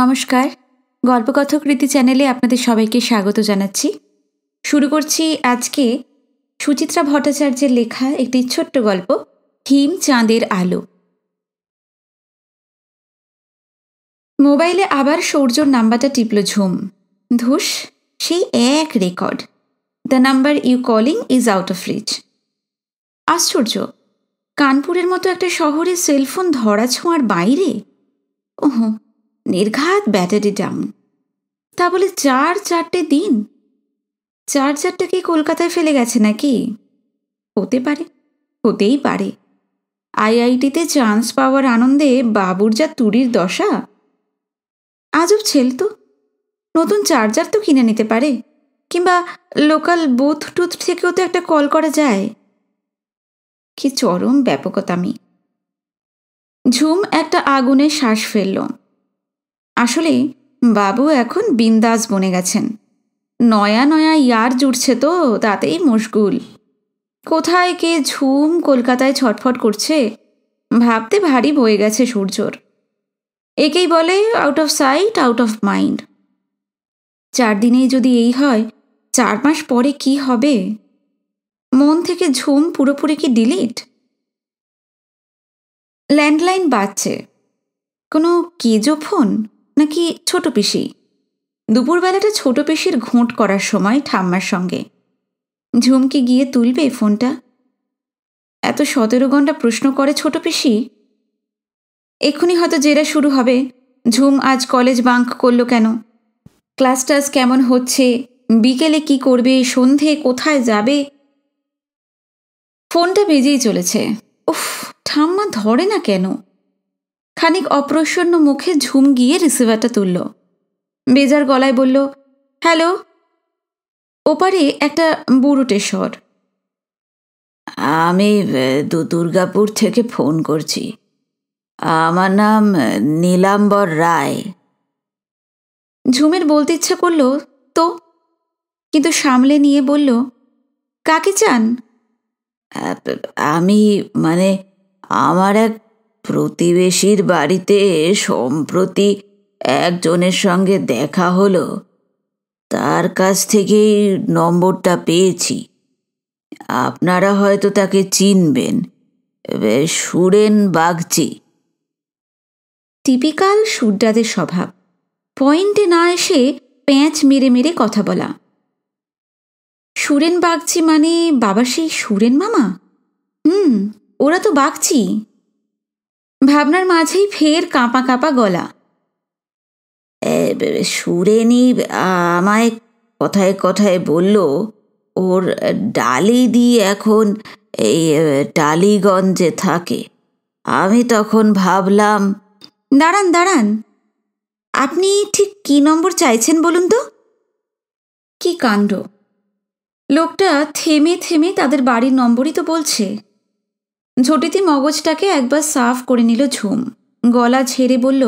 নমস্কার গল্পকথক রীতি চ্যানেলে আপনাদের সবাইকে স্বাগত জানাচ্ছি শুরু করছি আজকে সুচিত্রা ভট্টাচার্যের লেখা একটি ছোট্ট গল্প হিম চাঁদের আলো মোবাইলে আবার সৌর্যর নাম্বারটা টিপল ঝুম ধুস সেই এক record the number you calling is out of reach আশ্চর্য কানপুরের মতো একটা শহরে সেলফোন ধরা ছোঁয়ার বাইরে ওহ নির্ঘাত ব্যাটারি ডাউন তা বলে চার চারটে দিন চার চারটা কি কলকাতায় ফেলে গেছে নাকি হতে পারে হতেই পারে আইআইটিতে চান্স পাওয়ার আনন্দে বাবুর যা তুরির দশা আজব ছেল তো নতুন চার্জার তো কিনে নিতে পারে কিংবা লোকাল বুথ টুথ থেকেও তো একটা কল করা যায় কি চরম ব্যাপকতামি ঝুম একটা আগুনে শ্বাস ফেললাম আসলে বাবু এখন বিন্দাস বনে গেছেন নয়া নয়া ইয়ার জুড়ছে তো তাতেই মুশগুল কোথায় কে ঝুম কলকাতায় ছটফট করছে ভাবতে ভারী বয়ে গেছে সূর্যর একেই বলে out of sight out of mind চার দিনেই যদি এই হয় চার মাস পরে কি হবে মন থেকে ঝুম পুরোপুরি কি ডিলিট ল্যান্ডলাইন বাজছে কোনো কেজো ফোন নাকি ছোট পিসি দুপুরবেলাটা ছোট পিসির ঘোঁট করার সময় ঠাম্মার সঙ্গে ঝুমকে গিয়ে তুলবে ফোনটা এত সতেরো ঘন্টা প্রশ্ন করে ছোট পিসি এক্ষুনি হয়তো জেরা শুরু হবে ঝুম আজ কলেজ বাঙ্ক করলো কেন ক্লাস টাস কেমন হচ্ছে বিকেলে কি করবে সন্ধে কোথায় যাবে ফোনটা বেজেই চলেছে উফ ঠাম্মা ধরে না কেন খানিক অপ্রসন্ন মুখে ঝুম গিয়ে রিসিভারটা তুলল বেজার গলায় বলল হ্যালো ওপারে একটা বুড়োটে স্বর আমি দুর্গাপুর থেকে ফোন করছি আমার নাম নীলাম্বর রায় ঝুমের বলতে ইচ্ছা করল তো কিন্তু সামলে নিয়ে বলল কাকে চান আমি মানে আমার এক প্রতিবেশীর বাড়িতে সম্প্রতি একজনের সঙ্গে দেখা হলো তার কাছ থেকেই নম্বরটা পেয়েছি আপনারা হয়তো তাকে চিনবেন সুরেন বাগচি টিপিক্যাল সুরডাদের স্বভাব পয়েন্টে না এসে প্যাঁচ মেরে মেরে কথা বলা সুরেন বাগচি মানে বাবা সেই সুরেন মামা হুম ওরা তো বাগচি ভাবনার মাঝেই ফের কাঁপা কাঁপা গলা সুরে নি আমায় কথায় কথায় বলল ওর ডালি দিয়ে এখন এই টালিগঞ্জে থাকে আমি তখন ভাবলাম দাঁড়ান দাঁড়ান আপনি ঠিক কি নম্বর চাইছেন বলুন তো কি কাণ্ড লোকটা থেমে থেমে তাদের বাড়ির নম্বরই তো বলছে ঝটিতে মগজটাকে একবার সাফ করে নিল ঝুম গলা ছেড়ে বলল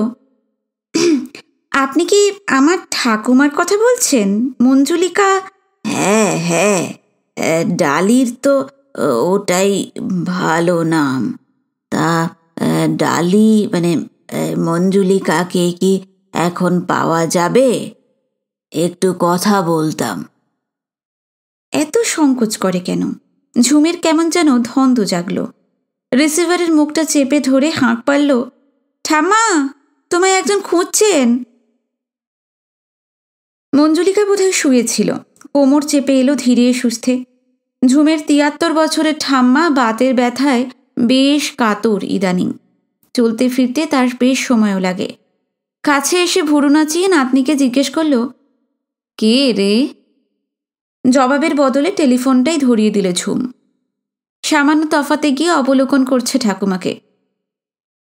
আপনি কি আমার ঠাকুমার কথা বলছেন মঞ্জুলিকা হ্যাঁ হ্যাঁ ডালির তো ওটাই ভালো নাম তা ডালি মানে মঞ্জুলিকাকে কি এখন পাওয়া যাবে একটু কথা বলতাম এত সংকোচ করে কেন ঝুমের কেমন যেন ধন্দ জাগলো রিসিভারের মুখটা চেপে ধরে হাঁক পারল ঠাম্মা তোমায় একজন খুঁজছেন মঞ্জুলিকা বোধহয় শুয়েছিল কোমর চেপে এলো ধীরে সুস্থে ঝুমের তিয়াত্তর বছরের ঠাম্মা বাতের ব্যথায় বেশ কাতর ইদানিং চলতে ফিরতে তার বেশ সময়ও লাগে কাছে এসে ভুরু নাচিয়ে নাতনিকে জিজ্ঞেস করল কে রে জবাবের বদলে টেলিফোনটাই ধরিয়ে দিলে ঝুম সামান্য তফাতে গিয়ে অবলোকন করছে ঠাকুমাকে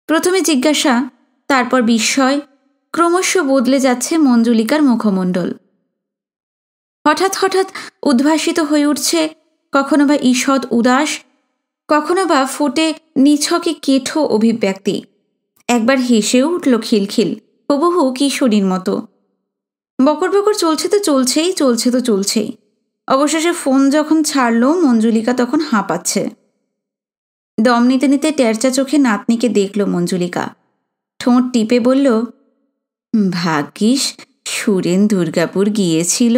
প্রথমে জিজ্ঞাসা তারপর বিস্ময় ক্রমশ বদলে যাচ্ছে মঞ্জুলিকার মুখমণ্ডল হঠাৎ হঠাৎ উদ্ভাসিত হয়ে উঠছে কখনো বা ঈষৎ উদাস কখনো বা ফুটে নিছকে কেঠো অভিব্যক্তি একবার হেসেও উঠল খিলখিল হবহু কিশোরীর মতো বকর বকর চলছে তো চলছেই চলছে তো চলছেই অবশেষে ফোন যখন ছাড়ল মঞ্জুলিকা তখন হাঁপাচ্ছে দম নিতে নিতে টেরচা চোখে নাতনিকে দেখল মঞ্জুলিকা ঠোঁট টিপে বলল ভাগ্যিস সুরেন দুর্গাপুর গিয়েছিল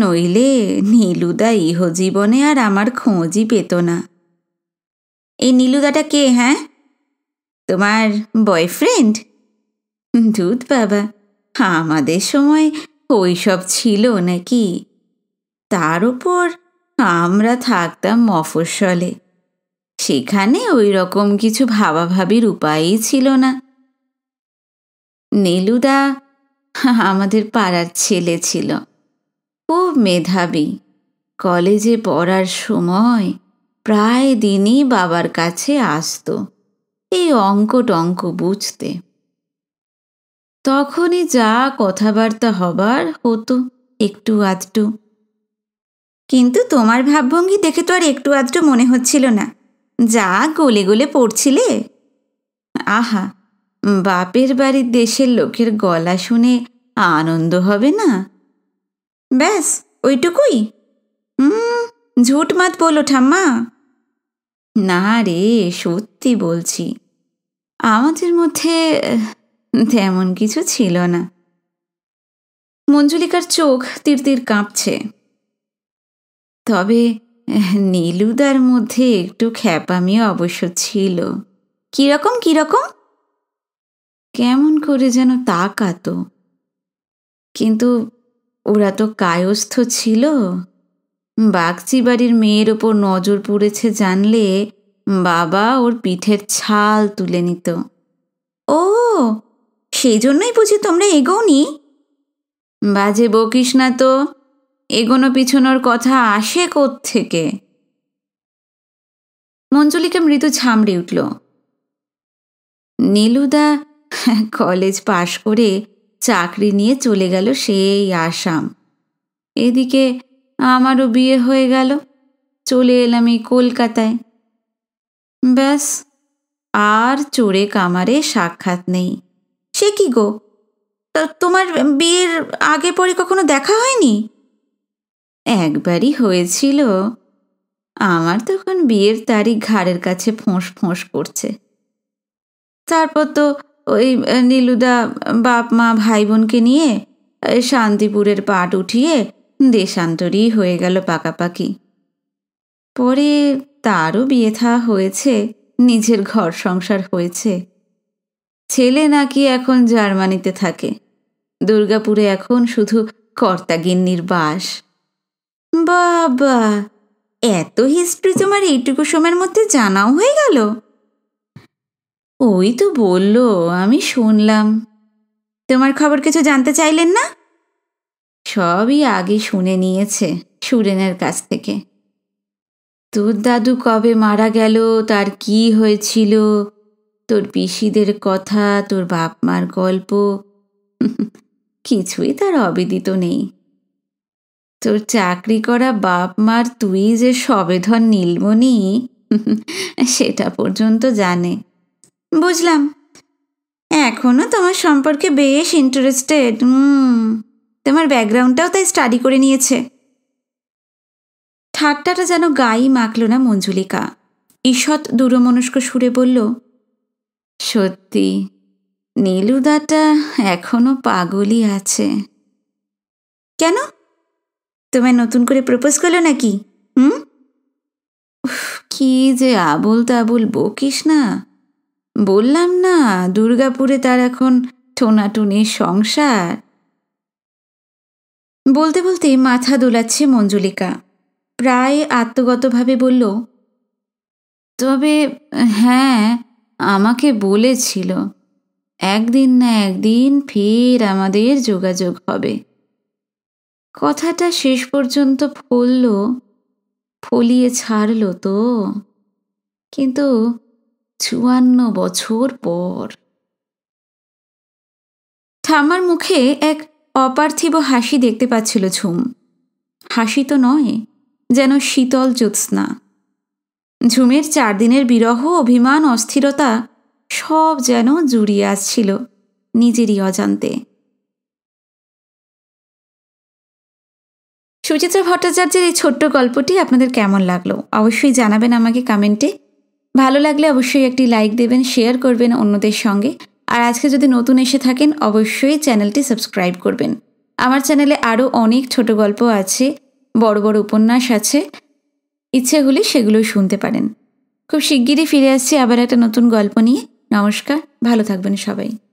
নইলে নীলুদা ইহজীবনে আর আমার খোঁজই পেত না এই নীলুদাটা কে হ্যাঁ তোমার বয়ফ্রেন্ড দুধ বাবা আমাদের সময় ওইসব ছিল নাকি তার উপর আমরা থাকতাম মফস্বলে সেখানে ওই রকম কিছু ভাবাভাবির উপায়ই ছিল না নীলুদা আমাদের পাড়ার ছেলে ছিল খুব মেধাবী কলেজে পড়ার সময় প্রায় দিনই বাবার কাছে আসতো এই অঙ্ক টঙ্ক বুঝতে তখনই যা কথাবার্তা হবার হতো একটু আধটু কিন্তু তোমার ভাবভঙ্গি দেখে তো আর একটু আধটু মনে হচ্ছিল না যা গলে গলে পড়ছিলে আহা বাপের বাড়ির দেশের লোকের গলা শুনে আনন্দ হবে না ব্যাস ওইটুকুই হুম ঝুট মাত বলো ঠাম্মা না রে সত্যি বলছি আমাদের মধ্যে তেমন কিছু ছিল না মঞ্জুলিকার চোখ তীর তীর কাঁপছে তবে নীলুদার মধ্যে একটু খ্যাপামি অবশ্য ছিল কিরকম কিরকম কেমন করে যেন কাত কিন্তু ওরা তো কায়স্থ ছিল বাগচি বাড়ির মেয়ের ওপর নজর পড়েছে জানলে বাবা ওর পিঠের ছাল তুলে নিত ও সেই জন্যই বুঝি তোমরা এগোনি বাজে বকিস না তো এগোনো পিছনোর কথা আসে থেকে। মঞ্জুলিকা মৃদু ছামড়ে উঠল নীলুদা কলেজ পাশ করে চাকরি নিয়ে চলে গেল সেই আসাম এদিকে আমারও বিয়ে হয়ে গেল চলে এলাম এই কলকাতায় ব্যাস আর চোরে কামারে সাক্ষাৎ নেই সে কি গো তোমার বিয়ের আগে পরে কখনো দেখা হয়নি একবারই হয়েছিল আমার তখন বিয়ের তারিখ ঘাড়ের কাছে ফোঁস ফোঁস করছে তারপর তো ওই নীলুদা বাপ মা ভাই বোনকে নিয়ে শান্তিপুরের পাট উঠিয়ে দেশান্তরী হয়ে গেল পাকাপাকি পরে তারও বিয়ে থা হয়েছে নিজের ঘর সংসার হয়েছে ছেলে নাকি এখন জার্মানিতে থাকে দুর্গাপুরে এখন শুধু কর্তাগিন্নির বাস বাবা এত হিস্ট্রি তোমার এইটুকু সময়ের মধ্যে জানাও হয়ে গেল ওই তো বলল আমি শুনলাম তোমার খবর কিছু জানতে চাইলেন না সবই আগে শুনে নিয়েছে সুরেনের কাছ থেকে তোর দাদু কবে মারা গেল তার কি হয়েছিল তোর পিসিদের কথা তোর বাপ মার গল্প কিছুই তার অবিদিত নেই তোর চাকরি করা বাপ মার তুই যে সবেধন নীলমণি সেটা পর্যন্ত জানে বুঝলাম এখনও তোমার সম্পর্কে বেশ ইন্টারেস্টেড তোমার ব্যাকগ্রাউন্ডটাও তাই স্টাডি করে নিয়েছে ঠাট্টাটা যেন গায়ে মাখল না মঞ্জুলিকা ঈষৎ দূরমনস্ক সুরে বলল সত্যি নীলুদাটা এখনো পাগলই আছে কেন তোমায় নতুন করে প্রপোজ করলো নাকি হুম কি যে আবুল তাবুল বকিস না বললাম না দুর্গাপুরে তার এখন টোনাটুনির সংসার বলতে বলতে মাথা দোলাচ্ছে মঞ্জুলিকা প্রায় আত্মগতভাবে বলল তবে হ্যাঁ আমাকে বলেছিল একদিন না একদিন ফের আমাদের যোগাযোগ হবে কথাটা শেষ পর্যন্ত ফলল ফলিয়ে ছাড়ল তো কিন্তু চুয়ান্ন বছর পর ঠামার মুখে এক অপার্থিব হাসি দেখতে পাচ্ছিল ঝুম হাসি তো নয় যেন শীতল জ্যোৎস্না ঝুমের চার দিনের বিরহ অভিমান অস্থিরতা সব যেন জুড়িয়ে আসছিল নিজেরই অজান্তে সুচিত্রা ভট্টাচার্যের এই ছোট্ট গল্পটি আপনাদের কেমন লাগলো অবশ্যই জানাবেন আমাকে কমেন্টে ভালো লাগলে অবশ্যই একটি লাইক দেবেন শেয়ার করবেন অন্যদের সঙ্গে আর আজকে যদি নতুন এসে থাকেন অবশ্যই চ্যানেলটি সাবস্ক্রাইব করবেন আমার চ্যানেলে আরও অনেক ছোট গল্প আছে বড় বড় উপন্যাস আছে ইচ্ছে হলে সেগুলো শুনতে পারেন খুব শিগগিরই ফিরে আসছি আবার একটা নতুন গল্প নিয়ে নমস্কার ভালো থাকবেন সবাই